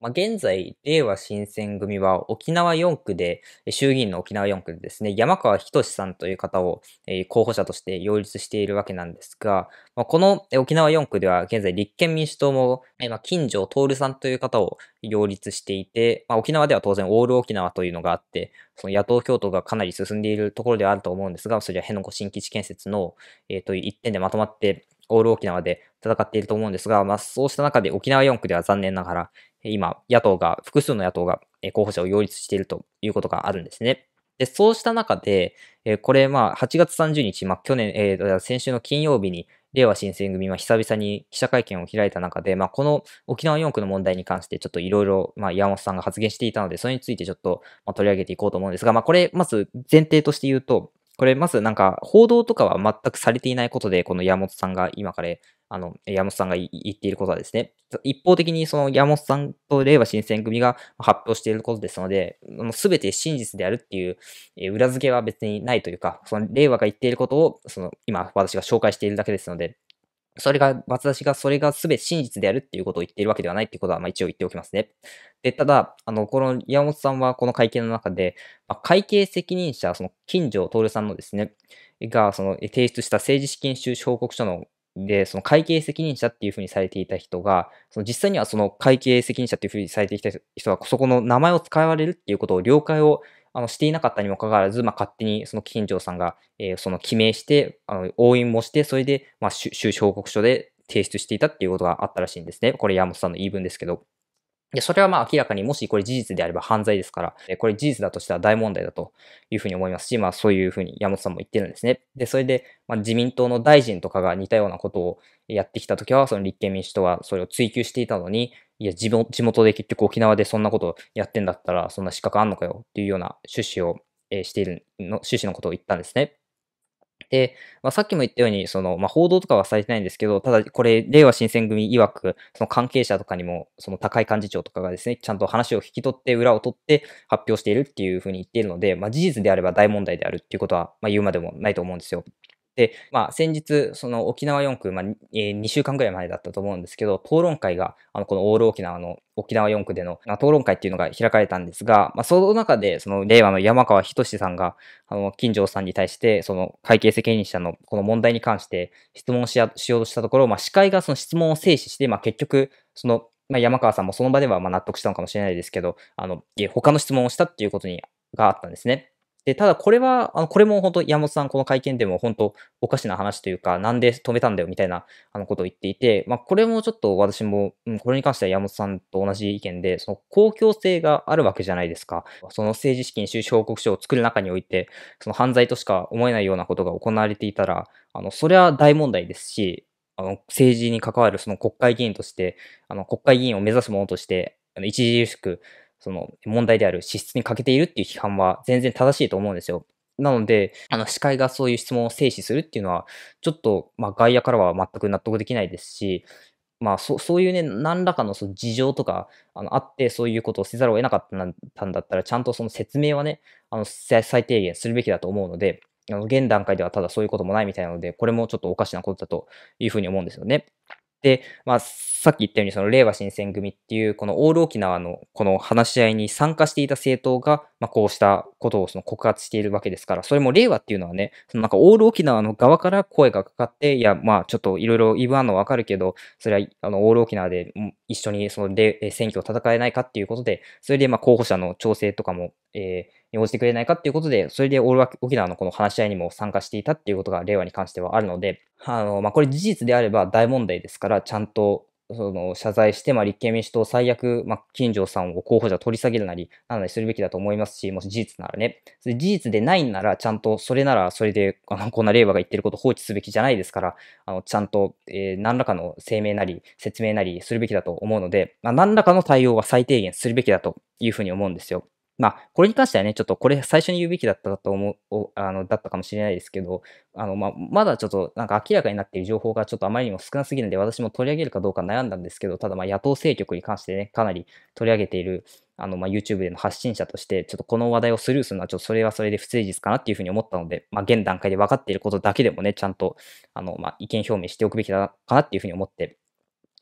まあ、現在、令和新選組は沖縄4区で、衆議院の沖縄4区でですね、山川仁さんという方を、えー、候補者として擁立しているわけなんですが、まあ、この沖縄4区では現在立憲民主党も、えー、まあ、金城徹さんという方を擁立していて、まあ、沖縄では当然オール沖縄というのがあって、その野党共闘がかなり進んでいるところではあると思うんですが、それは辺野古新基地建設の、えー、という一点でまとまって、オール沖縄で戦っていると思うんですが、まあ、そうした中で沖縄4区では残念ながら、今、野党が、複数の野党が候補者を擁立しているということがあるんですね。で、そうした中で、これ、まあ、8月30日、まあ、去年、えー、先週の金曜日に、令和新選組は久々に記者会見を開いた中で、まあ、この沖縄4区の問題に関して、ちょっといろいろ、まあ、山本さんが発言していたので、それについてちょっと、まあ、取り上げていこうと思うんですが、まあ、これ、まず前提として言うと、これまずなんか報道とかは全くされていないことで、この山本さんが今から、あの、山本さんが言っていることはですね、一方的にその山本さんと令和新選組が発表していることですので、すべて真実であるっていう裏付けは別にないというか、その令和が言っていることを、その今私が紹介しているだけですので、それが、私がそれが全て真実であるっていうことを言っているわけではないっていうことは、まあ一応言っておきますね。で、ただ、あの、この山本さんはこの会見の中で、まあ、会計責任者、その金城徹さんのですね、が、その提出した政治資金収支報告書ので、その会計責任者っていうふうにされていた人が、その実際にはその会計責任者っていうふうにされてきた人が、そこの名前を使われるっていうことを了解をあの、していなかったにもかかわらず、まあ、勝手にその金城さんが、えー、その記名して、あの、応援もして、それで、まあ、収支報告書で提出していたっていうことがあったらしいんですね。これ山本さんの言い分ですけど。で、それはまあ明らかにもしこれ事実であれば犯罪ですから、これ事実だとしたら大問題だというふうに思いますし、まあそういうふうに山本さんも言ってるんですね。で、それで、まあ、自民党の大臣とかが似たようなことをやってきたときは、その立憲民主党はそれを追及していたのに、いや、地元で結局沖縄でそんなことやってんだったら、そんな資格あんのかよっていうような趣旨を、えー、しているの、趣旨のことを言ったんですね。で、まあ、さっきも言ったように、その、まあ、報道とかはされてないんですけど、ただこれ、令和新選組曰く、その関係者とかにも、その高井幹事長とかがですね、ちゃんと話を聞き取って、裏を取って発表しているっていうふうに言っているので、まあ、事実であれば大問題であるっていうことは、まあ、言うまでもないと思うんですよ。で、まあ、先日、その沖縄4区、まあ、え2週間ぐらい前だったと思うんですけど、討論会が、あの、このオール沖縄の沖縄4区での、まあ、討論会っていうのが開かれたんですが、まあ、その中で、その、令和の山川仁さんが、あの、金城さんに対して、その、会計責任者のこの問題に関して質問しようとしたところ、まあ、司会がその質問を制止して、まあ、結局、その、まあ、山川さんもその場ではま納得したのかもしれないですけど、あの、他の質問をしたっていうことに、があったんですね。で、ただこれは、あのこれも本当、山本さん、この会見でも本当、おかしな話というか、なんで止めたんだよみたいなあのことを言っていて、まあ、これもちょっと私も、うん、これに関しては山本さんと同じ意見で、その公共性があるわけじゃないですか。その政治資金収支報告書を作る中において、その犯罪としか思えないようなことが行われていたら、あのそれは大問題ですし、あの政治に関わるその国会議員として、あの国会議員を目指すものとして、著しくその問題である資質に欠けているっていう批判は全然正しいと思うんですよ。なので、あの、司会がそういう質問を制止するっていうのは、ちょっと、まあ、外野からは全く納得できないですし、まあ、そそういうね、何らかのその事情とかあのあって、そういうことをせざるを得なかったんだったら、ちゃんとその説明はね、あの最低限するべきだと思うので、あの現段階ではただそういうこともないみたいなので、これもちょっとおかしなことだというふうに思うんですよね。で、まあ、さっき言ったように、その、令和新選組っていう、このオール沖縄のこの話し合いに参加していた政党が、まあ、こうしたことをその告発しているわけですから、それも令和っていうのはね、そのなんかオール沖縄の側から声がかかって、いや、まあ、ちょっといろいろ言わんのわかるけど、それは、あの、オール沖縄で一緒に、その、選挙を戦えないかっていうことで、それで、まあ、候補者の調整とかもえー、に応じてくれないかっていうことで、それでオール沖縄のこの話し合いにも参加していたっていうことが令和に関してはあるので、あの、まあ、これ事実であれば大問題ですから、ちゃんとその謝罪して、まあ、立憲民主党最悪、まあ、金城さんを候補者取り下げるなり、なんなするべきだと思いますし、もし事実ならね。それ事実でないんなら、ちゃんと、それならそれで、あの、こんな令和が言ってることを放置すべきじゃないですから、あの、ちゃんと、えー、何らかの声明なり、説明なりするべきだと思うので、まあ、何らかの対応は最低限するべきだというふうに思うんですよ。まあ、これに関してはね、ちょっとこれ最初に言うべきだったと思う、あの、だったかもしれないですけど、あの、まあ、まだちょっとなんか明らかになっている情報がちょっとあまりにも少なすぎるので、私も取り上げるかどうか悩んだんですけど、ただまあ、野党政局に関してね、かなり取り上げている、あの、まあ、YouTube での発信者として、ちょっとこの話題をスルーするのは、ちょっとそれはそれで不誠実かなっていうふうに思ったので、まあ、現段階で分かっていることだけでもね、ちゃんと、あの、まあ、意見表明しておくべきだかなっていうふうに思って、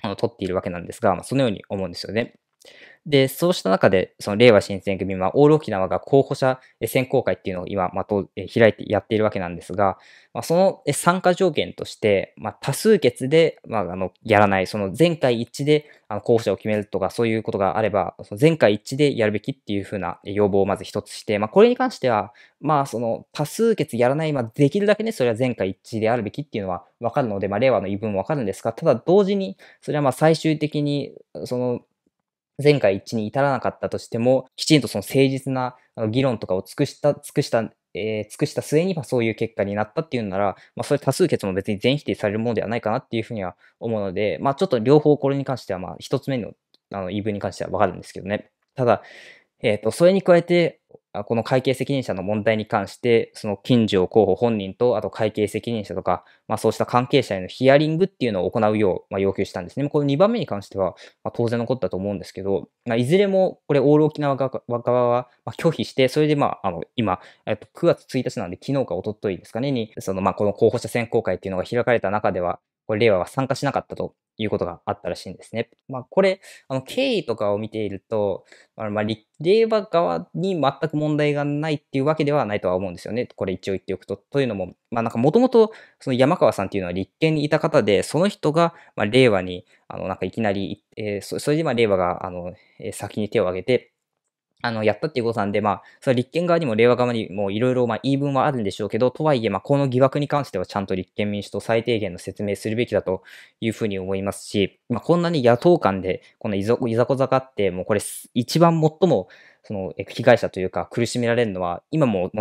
あの、取っているわけなんですが、まあ、そのように思うんですよね。で、そうした中で、その令和新選組は、オール沖縄が候補者選考会っていうのを今、まと、開いてやっているわけなんですが、まあ、その参加条件として、まあ、多数決で、まあ、あの、やらない、その全会一致で、あの、候補者を決めるとか、そういうことがあれば、その全会一致でやるべきっていうふうな要望をまず一つして、まあ、これに関しては、まあ、その、多数決やらない、まあ、できるだけね、それは全会一致であるべきっていうのはわかるので、まあ、令和の言い分もわかるんですが、ただ同時に、それはまあ、最終的に、その、前回一致に至らなかったとしても、きちんとその誠実な議論とかを尽くした、尽くした、えー、尽くした末にはそういう結果になったっていうなら、まあ、それ多数決も別に全否定されるものではないかなっていうふうには思うので、まあ、ちょっと両方これに関しては、まあ、一つ目のあの言い分に関してはわかるんですけどね。ただ、えっ、ー、と、それに加えて、この会計責任者の問題に関して、その近所候補本人と、あと会計責任者とか、まあ、そうした関係者へのヒアリングっていうのを行うよう、まあ、要求したんですね。この2番目に関しては、まあ、当然残ったと思うんですけど、まあ、いずれもこれ、オール沖縄側は、まあ、拒否して、それで、まあ、あの今、えっと、9月1日なんで、昨日か一昨日ですかね、に、そのまあこの候補者選考会っていうのが開かれた中では、これ令和は参加しなかったということがあったらしいんですね。まあ、これ、あの、経緯とかを見ていると、あまあ、令和側に全く問題がないっていうわけではないとは思うんですよね。これ一応言っておくと。というのも、まあ、なんかもともと、その山川さんっていうのは立憲にいた方で、その人が、まあ、令和に、あの、なんかいきなり、えー、それでまあ、令和が、あの、先に手を挙げて、あの、やったっていうことなんで、まあ、その立憲側にも令和側にもいろいろ、まあ、言い分はあるんでしょうけど、とはいえ、まあ、この疑惑に関してはちゃんと立憲民主党最低限の説明するべきだというふうに思いますし、まあ、こんなに野党間で、このいざこざがあって、もうこれ、一番最も、その、被害者というか、苦しめられるのは、今も、もう、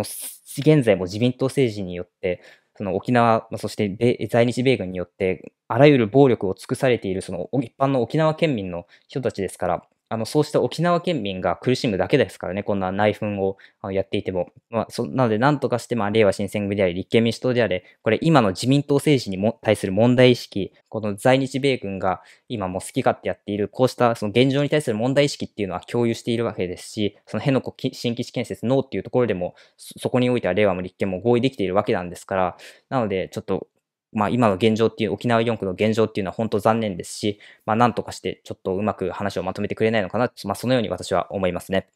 現在も自民党政治によって、その沖縄、そして米在日米軍によって、あらゆる暴力を尽くされている、その一般の沖縄県民の人たちですから、あの、そうした沖縄県民が苦しむだけですからね、こんな内紛をやっていても。まあ、そなので、なんとかして、まあ、令和新選組であり、立憲民主党であれ、これ、今の自民党政治にも対する問題意識、この在日米軍が今も好き勝手やっている、こうしたその現状に対する問題意識っていうのは共有しているわけですし、その辺野古新基地建設ノーっていうところでも、そこにおいては令和も立憲も合意できているわけなんですから、なので、ちょっとまあ、今の現状っていう、沖縄4区の現状っていうのは本当残念ですし、まあ、なんとかしてちょっとうまく話をまとめてくれないのかな、まあ、そのように私は思いますね。